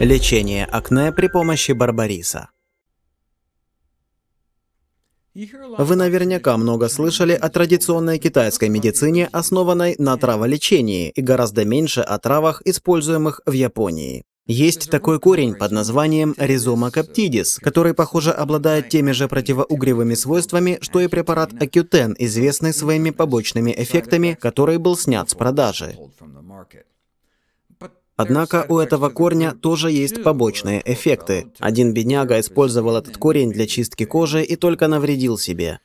Лечение акне при помощи барбариса. Вы наверняка много слышали о традиционной китайской медицине, основанной на траволечении, и гораздо меньше о травах, используемых в Японии. Есть такой корень под названием ризома коптидис, который, похоже, обладает теми же противоугревыми свойствами, что и препарат Акютен, известный своими побочными эффектами, который был снят с продажи. Однако у этого корня тоже есть побочные эффекты. Один бедняга использовал этот корень для чистки кожи и только навредил себе.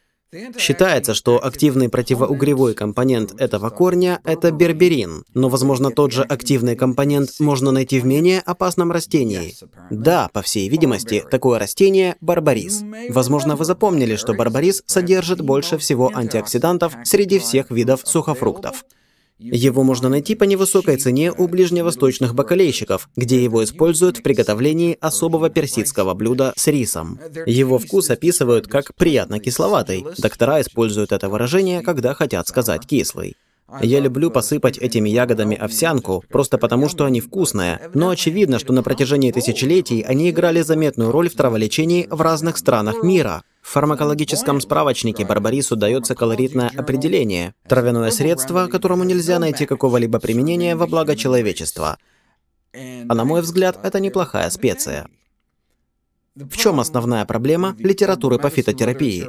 Считается, что активный противоугревой компонент этого корня – это берберин, но, возможно, тот же активный компонент можно найти в менее опасном растении. Да, по всей видимости, такое растение – барбарис. Возможно, вы запомнили, что барбарис содержит больше всего антиоксидантов среди всех видов сухофруктов. Его можно найти по невысокой цене у ближневосточных бакалейщиков, где его используют в приготовлении особого персидского блюда с рисом. Его вкус описывают как приятно кисловатый. Доктора используют это выражение, когда хотят сказать «кислый». Я люблю посыпать этими ягодами овсянку, просто потому что они вкусные. Но очевидно, что на протяжении тысячелетий они играли заметную роль в траволечении в разных странах мира. В фармакологическом справочнике барбарису дается колоритное определение – травяное средство, которому нельзя найти какого-либо применения во благо человечества. А на мой взгляд, это неплохая специя. В чем основная проблема литературы по фитотерапии?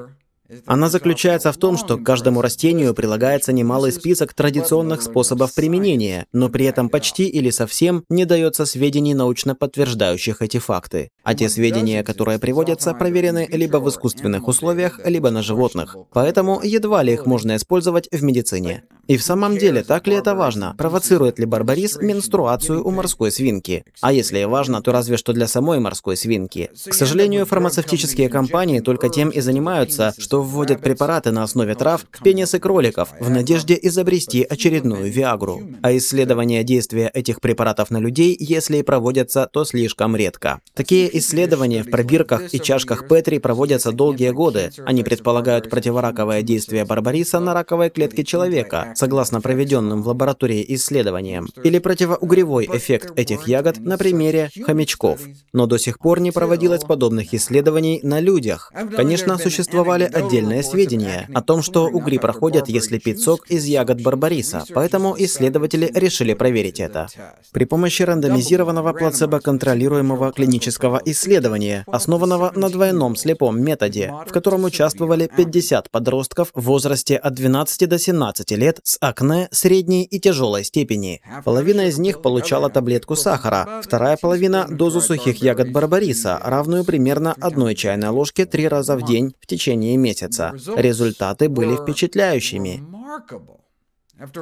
Она заключается в том, что к каждому растению прилагается немалый список традиционных способов применения, но при этом почти или совсем не дается сведений, научно подтверждающих эти факты. А те сведения, которые приводятся, проверены либо в искусственных условиях, либо на животных. Поэтому едва ли их можно использовать в медицине. И в самом деле, так ли это важно? Провоцирует ли барбарис менструацию у морской свинки? А если и важно, то разве что для самой морской свинки. К сожалению, фармацевтические компании только тем и занимаются, что вводят препараты на основе трав в пенисы кроликов в надежде изобрести очередную Виагру. А исследования действия этих препаратов на людей, если и проводятся, то слишком редко. Такие исследования в пробирках и чашках Петри проводятся долгие годы. Они предполагают противораковое действие барбариса на раковые клетки человека, согласно проведенным в лаборатории исследованиям, или противоугревой эффект этих ягод на примере хомячков. Но до сих пор не проводилось подобных исследований на людях. Конечно, существовали отдельные сведения о том, что угри проходят, если пить сок из ягод барбариса, поэтому исследователи решили проверить это. При помощи рандомизированного плацебо-контролируемого клинического исследования, основанного на двойном слепом методе, в котором участвовали 50 подростков в возрасте от 12 до 17 лет с акне средней и тяжелой степени. Половина из них получала таблетку сахара, вторая половина – дозу сухих ягод барбариса, равную примерно одной чайной ложке три раза в день в течение месяца. Результаты были впечатляющими.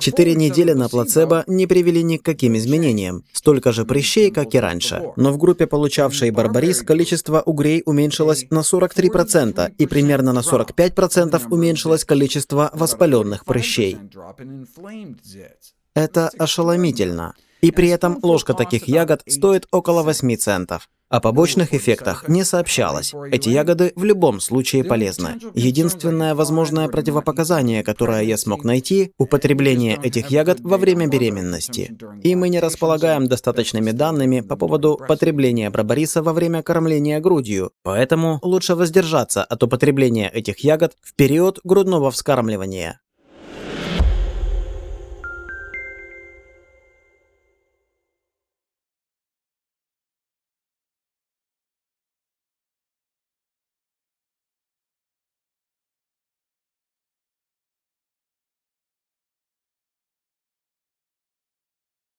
Четыре недели на плацебо не привели ни к каким изменениям. Столько же прыщей, как и раньше. Но в группе, получавшей барбарис, количество угрей уменьшилось на 43%, и примерно на 45% уменьшилось количество воспаленных прыщей. Это ошеломительно. И при этом ложка таких ягод стоит около 8 центов. О побочных эффектах не сообщалось. Эти ягоды в любом случае полезны. Единственное возможное противопоказание, которое я смог найти – употребление этих ягод во время беременности. И мы не располагаем достаточными данными по поводу потребления барбариса во время кормления грудью, поэтому лучше воздержаться от употребления этих ягод в период грудного вскармливания.